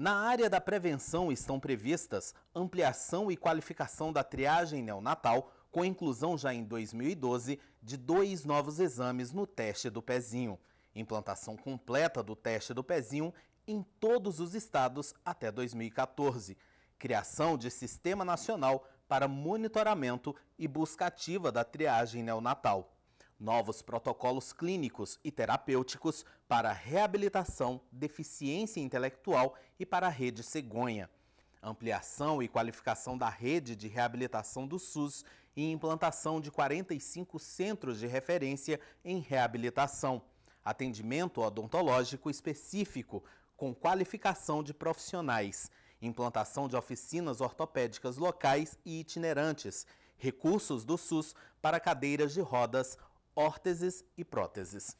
Na área da prevenção estão previstas ampliação e qualificação da triagem neonatal, com inclusão já em 2012 de dois novos exames no teste do pezinho. Implantação completa do teste do pezinho em todos os estados até 2014. Criação de Sistema Nacional para Monitoramento e Busca Ativa da Triagem Neonatal novos protocolos clínicos e terapêuticos para reabilitação, deficiência intelectual e para a rede cegonha, ampliação e qualificação da rede de reabilitação do SUS e implantação de 45 centros de referência em reabilitação, atendimento odontológico específico com qualificação de profissionais, implantação de oficinas ortopédicas locais e itinerantes, recursos do SUS para cadeiras de rodas órteses e próteses.